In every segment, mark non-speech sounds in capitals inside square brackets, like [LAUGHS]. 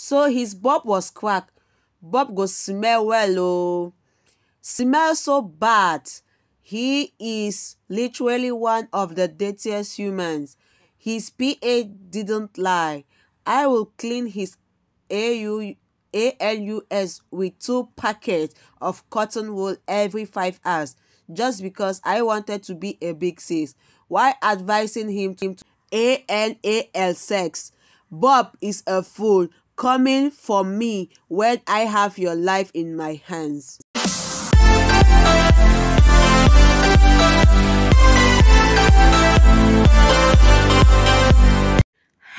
So his Bob was cracked. Bob go smell well, oh. Smell so bad. He is literally one of the dirtiest humans. His PA didn't lie. I will clean his A U A L U S with two packets of cotton wool every five hours just because I wanted to be a big sis. Why advising him to ANAL sex? Bob is a fool coming for me when I have your life in my hands.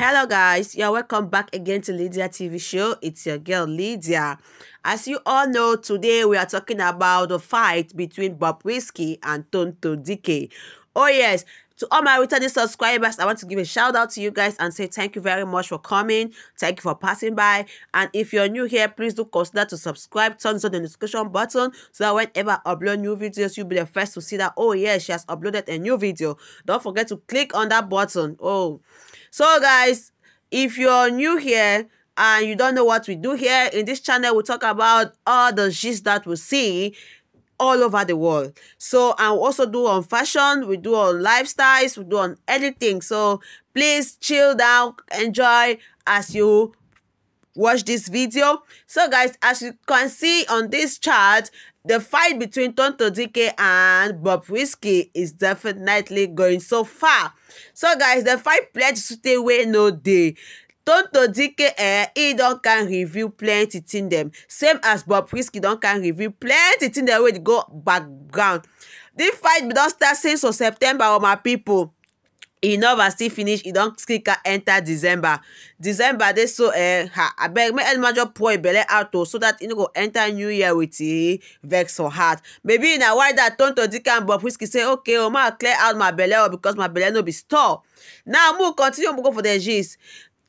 Hello guys, you're welcome back again to Lydia TV show. It's your girl Lydia. As you all know, today we are talking about the fight between Bob Whiskey and Tonto Dike. Oh yes, to all my returning subscribers, I want to give a shout out to you guys and say thank you very much for coming. Thank you for passing by. And if you're new here, please do consider to subscribe. Turn on the notification button so that whenever I upload new videos, you'll be the first to see that, oh yeah, she has uploaded a new video. Don't forget to click on that button. Oh. So guys, if you're new here, and you don't know what we do here in this channel we talk about all the gist that we see all over the world. So I also do on fashion, we do on lifestyles, we do on anything. So please chill down, enjoy as you watch this video. So guys, as you can see on this chart, the fight between Tonto Dike and Bob Whiskey is definitely going so far. So guys, the fight pledged to stay away no day tonto dike eh he don't can reveal plenty thing them. same as Bob bobrisky don't can reveal plenty thing them. wey go background dis fight bin don start since for september o oh, my pipo e nova still finish e don skika enter december december they so eh ha abeg make any major pour e belle out o oh, so that he go enter new year with e vex for heart maybe in a na why dat tonto dika and bobrisky say okay o oh, ma clear out my belle because my belle no be store now mo continue mo for the gist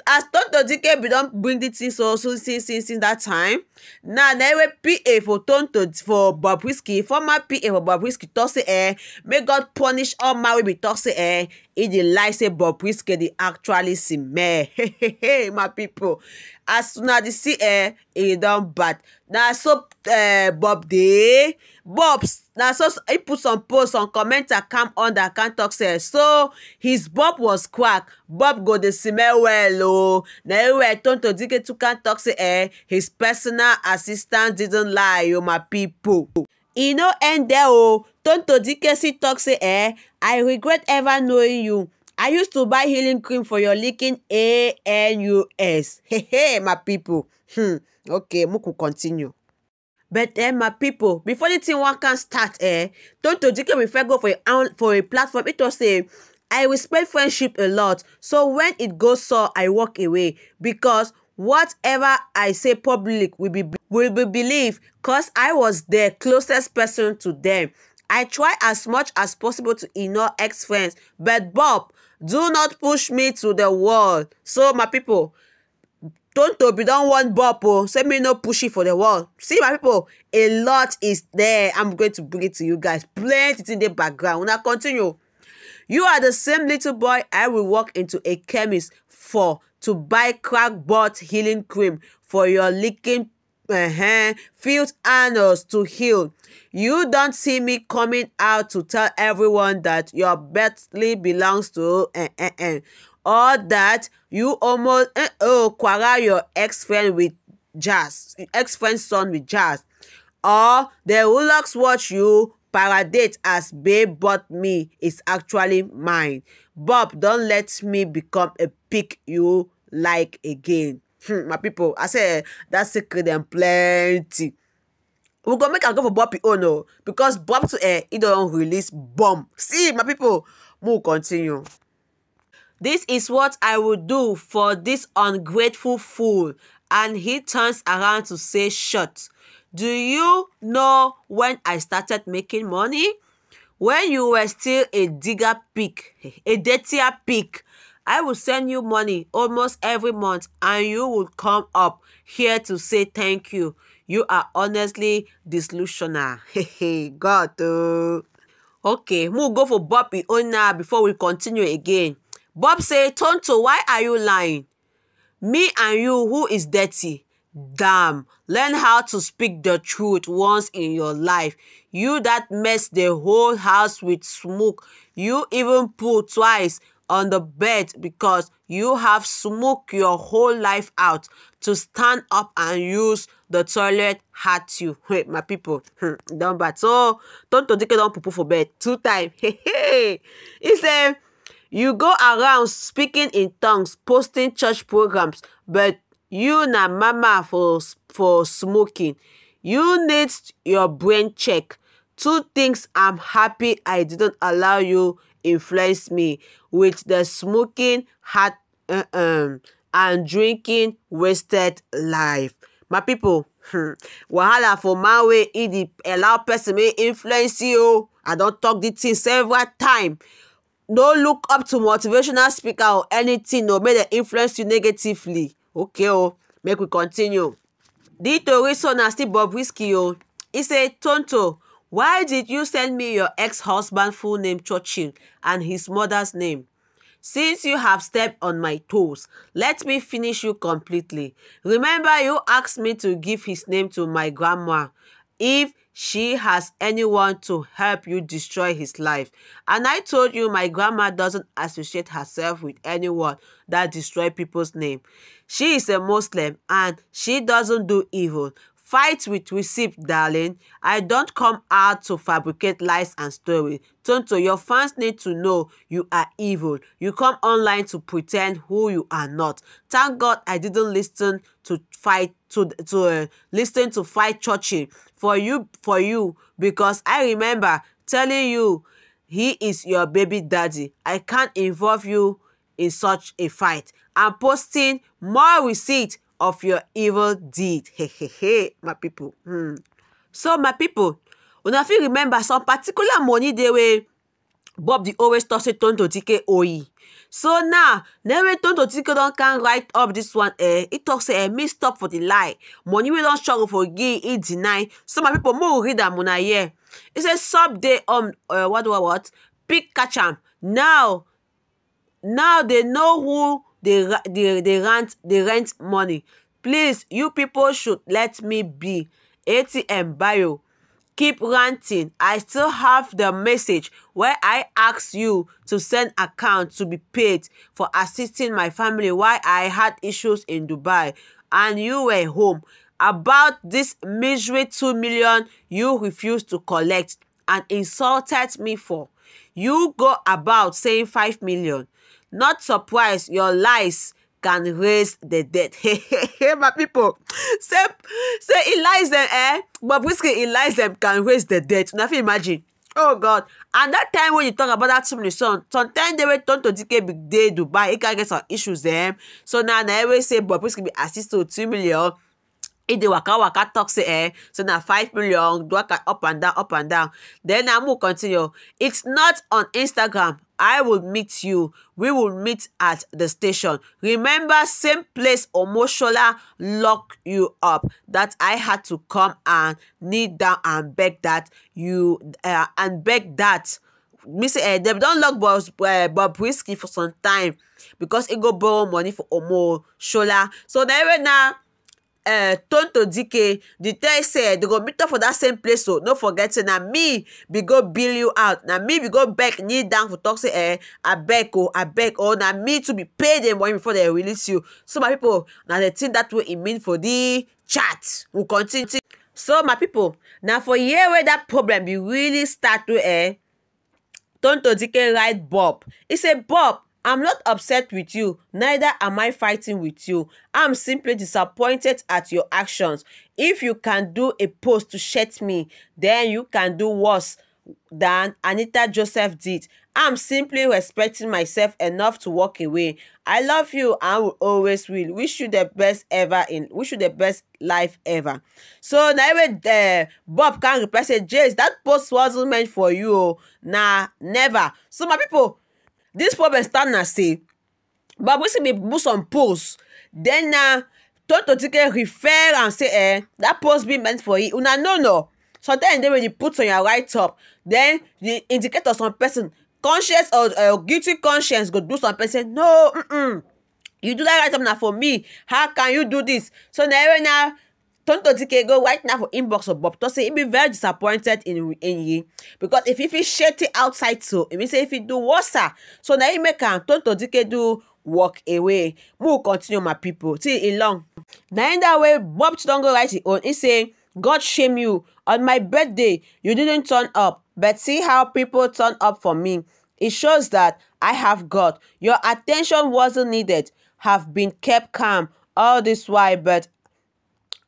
as tonto dike bin don bring the thing so so since since since that time now na wey pa for tonto for Bob Whiskey. former pa for bobrisky talk say eh May god punish all my wey bin talk say eh e dey like say bobrisky dey actually smell [LAUGHS] hey hey my pipo as una dey see eh e don bad na so uh, bob dey bobs na so he put some post on commenter calm under account talk say so his bob was quack bob go dey smell well oo na everywhere tonto diketukan talk say eh his personal assistant didn't lie o my pipo e no end there o oh. tonto dikesi tok say eh i regret ever knowing you i used to buy healing cream for your leaking anus Hehe, my people. hmm okay make we continue but eh my people. before the thing one can start eh tonto dike bin first go for a for a platform it was say i respect friendship a lot so when it go so i walk away because. Whatever I say public will be will be believed cause I was the closest person to them. I try as much as possible to ignore ex-friends, but Bob, do not push me to the wall. So my people, Tontobi don want Bob o, oh. say me no push it for the wall. See my people, a lot is there. I'm going to bring it to you guys. Plenty in the background. Una continue. You are the same little boy I will walk into a chemist for to buy crack, crackpot healing cream for your leaking uh-huh, filled anus to heal. You don't see me coming out to tell everyone that your birthday belongs to uh-uh-uh, or that you almost uh, oh quarrel your ex-friend with jazz, ex-friend's son with jazz, or the Rolex watch you Paradate as Babe but me is actually mine. Bob, don't let me become a pick you like again. Hmm, my people, I say that secret dem plenty. We go make am go for Bob oh no, because Bob to eh, he don release bomb. See, my people, we'll continue. This is what I will do for this ungrateful fool. And he turns around to say, shut. Do you know when I started making money? When you were still a digger pig, [LAUGHS] a dirtier pig, I would send you money almost every month and you would come up here to say thank you. You are honestly delusional. [LAUGHS] Hey, God. Oh. Okay, we'll go for Bob now before we continue again. Bob say, Tonto, why are you lying? Me and you, who is dirty? Damn, learn how to speak the truth once in your life. You that mess the whole house with smoke. You even pull twice on the bed because you have smoked your whole life out to stand up and use the toilet hurt you. Wait, [LAUGHS] my people, hmm, don't bad. So, don't to take it on poo for bed two times. [LAUGHS] hey. He said, you go around speaking in tongues, posting church programs, but you na mama for for smoking you need your brain check two things i'm happy i didn't allow you influence me with the smoking heart uh, um, and drinking wasted life my people hmm, wahala for man wey e dey allow person make influence you i don talk the thing several time no look up to motivational speaker or anything o no, make dem influence you negatively okay o oh, make we continue di tori so na still Bobrisky o oh, e say tonto why did you send me your ex-husband full name churchill and his mother's name since you have stepped on my toes let me finish you completely remember you asked me to give his name to my grandma if she has anyone to help you destroy his life. And I told you my grandma doesn't associate herself with anyone that destroy people's name. She is a Muslim and she doesn't do evil. Fight with receipt, darling. I don't come out to fabricate lies and stories. Tonto, your fans need to know you are evil. You come online to pretend who you are not. Thank God I didn't listen to fight to to uh, listen to fight Churchill for you for you because I remember telling you he is your baby daddy. I can't involve you in such a fight. I'm posting more receipts of your evil deed. Hey, hey, hey, my people. Hmm. So, my people, una fit remember some particular money They were bob dey always toss it tonto dike Oi, so now na turn to dike Don't can write up this one eh it talks a eh me stop for the lie money we don't struggle for give e deny so my people more we read am una hear e say sub day on uh, what what what Pick catch am now now they know who the the the rent the rent money please you people should let me be atm bio keep ranting i still have the message where i ask you to send account to be paid for assisting my family while i had issues in dubai and you were home about this misery 2 million you refused to collect and insulted me for you go about saying 5 million Not surprised, your lies can raise the dead. Hey, [LAUGHS] hey, hey, my people. Say, say he lies them, eh? But whiskey, he lies them, can raise the dead. you imagine. Oh God. And that time when you talk about that sibling son, sometimes they will turn to DK big day Dubai. he can get some issues them. Eh? So now they always say, but whiskey be assist to two million. If the waka waka talk say eh, so now 5 million, waka up and down, up and down. Then I will continue. It's not on Instagram. I will meet you. We will meet at the station. Remember, same place Omoshola lock you up. That I had to come and kneel down and beg that you uh, and beg that. Mr. Uh, they not lock eh, Bob, uh, for some time because he go borrow money for Omo shola. So there right now. uh, tonto dike the third say they go meet up for that same place so no forgetting now me be go bill you out now me be go beg kneel down for talk eh, I beg oh I beg oh now me to be pay them money before they release you so my people now the thing that way it e mean for the chat we continue. so my people now for here where that problem we really start to eh tonto dike write bob he say bob I'm not upset with you, neither am I fighting with you. I'm simply disappointed at your actions. If you can do a post to shut me, then you can do worse than Anita Joseph did. I'm simply respecting myself enough to walk away. I love you and will always will. Wish you the best ever in wish you the best life ever. So now even uh, Bob can reply say Jace that post wasn't meant for you. Nah, never. So my people dis problem start na say but wetin be put some posts. then na toto tike refer am say eh that post be meant for you una no no sometimes dey wey you put on your right up then the indicator some person conscience or uh, guilty conscience go do some person no mm -mm. you do that right up na for me how can you do this so na every now Tonto DK go right now for inbox of Bob Tosin. He be very disappointed in Yeye because if he fit shady outside so, it mean say if he do worse. So na him make am Tonto DK do walk away. Mo continue my people till e long. Na in that way Bob don go write his own. He say God shame you. On my birthday, you didn't turn up, but see how people turn up for me. It shows that I have God. Your attention wasn't needed. Have been kept calm all this while, but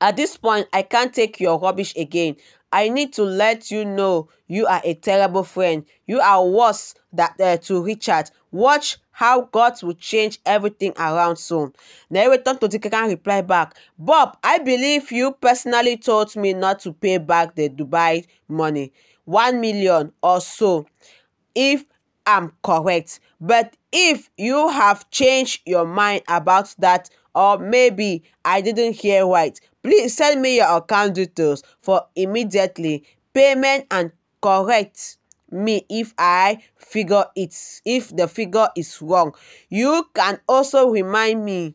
At this point, I can't take your rubbish again. I need to let you know you are a terrible friend. You are worse that uh, to Richard. Watch how God will change everything around soon. to the Totikan reply back, Bob, I believe you personally told me not to pay back the Dubai money, 1 million or so. If am correct but if you have changed your mind about that or maybe i didn't hear right please send me your account details for immediately payment and correct me if i figure it if the figure is wrong you can also remind me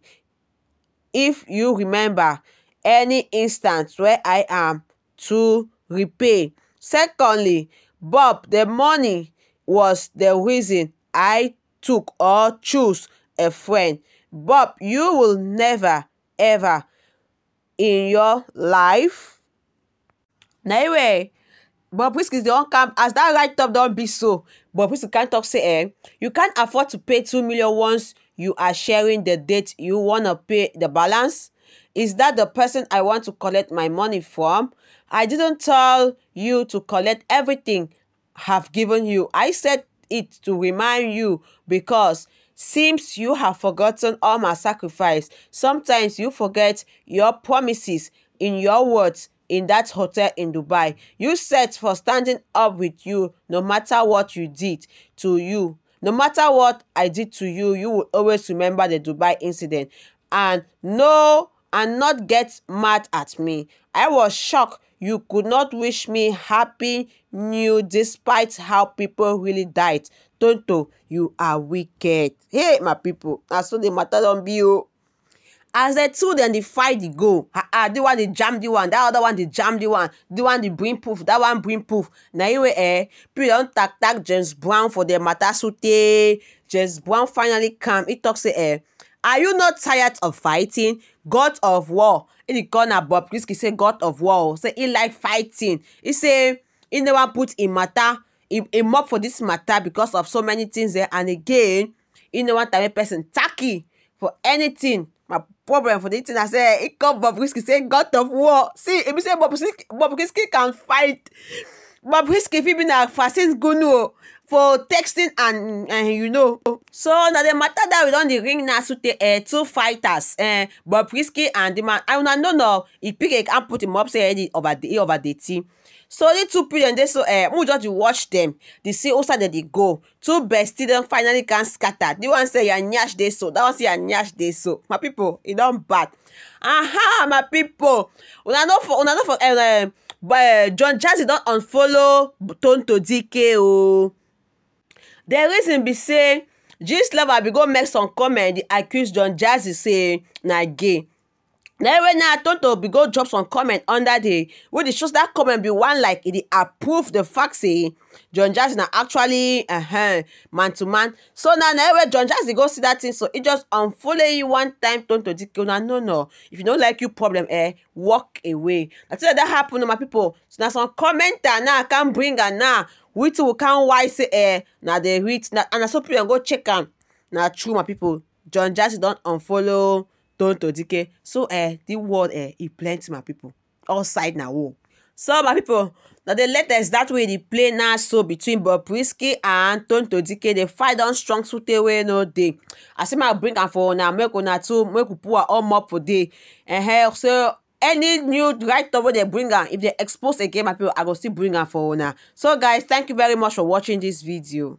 if you remember any instance where i am to repay secondly bob the money was the reason I took or chose a friend. Bob, you will never, ever in your life. anyway, Bob Whiskey don't come as that right up don't be so. Bob Whiskey can't talk say eh. You can't afford to pay two million once you are sharing the date you wanna pay the balance. Is that the person I want to collect my money from? I didn't tell you to collect everything. have given you. I said it to remind you because since you have forgotten all my sacrifice. Sometimes you forget your promises in your words in that hotel in Dubai. You said for standing up with you no matter what you did to you. No matter what I did to you, you will always remember the Dubai incident and no and not get mad at me. I was shocked You could not wish me happy new despite how people really died. Tonto, you are wicked. Hey, my people, na so the matter don be o. As the two dem dey fight the goal, ah ah, the one dey jam the one, that other one dey jam the one, the one dey bring proof, that one bring proof. Na him wey eh, people don tak tak James Brown for the matter so tey. James Brown finally calm, he talk say eh, Are you not tired of fighting? God of war. In the corner, Bob Risky say God of war. Say he like fighting. He say he never put in matter, in, in mop for this matter because of so many things there. And again, he never time person tacky for anything. My problem for the thing I say, it come Bob Risky say God of war. See, if you say Bob Risky, Bob Risky can fight. Bobrisky fit be na Francine Gunu for texting and uh, you know. So na the matter that we don dey ring na so the uh, two fighters uh, eh, Bobrisky and the man I una no know e pick a can put him up say he over the over the team. So the two players dey so uh, we just dey watch them dey see how side dem dey go. Two bestie don finally can scatter. The one say yanyash dey so that one say yanyash dey so. My people e don bad. Aha my people una no for una no for. Uh, uh, uh, John Jazzy don unfollow Tonto Dike o. The reason be say Gistlover be go make some comment dey accuse John Jazzy say na gay. na anyway now tonto be go drop some comment under the wey dey show that comment be one like e dey approve the fact say john jazzy na actually -huh, man to man so na na anyway john jazzy go see dat thing so e just unfollow you one time turn to dike una no no if you no like you problem eh walk away na thing like that happen my pipo so na some commenter now come bring am now we too can wise say eh na dey read na and na so people go check am na true my pipo john jazzy don unfollow tonto dike so eh the world eh e plenty my pipo all side na war so my people, na the latest dat way di play now so between bobrisky and tonto dike dey fight don strong sotey wey no dey as im bring am for una make una too make we put our own up for dey uh, so any new write-up wey dey bring am if dey expose again my people i go still bring am for una so guys thank you very much for watching this video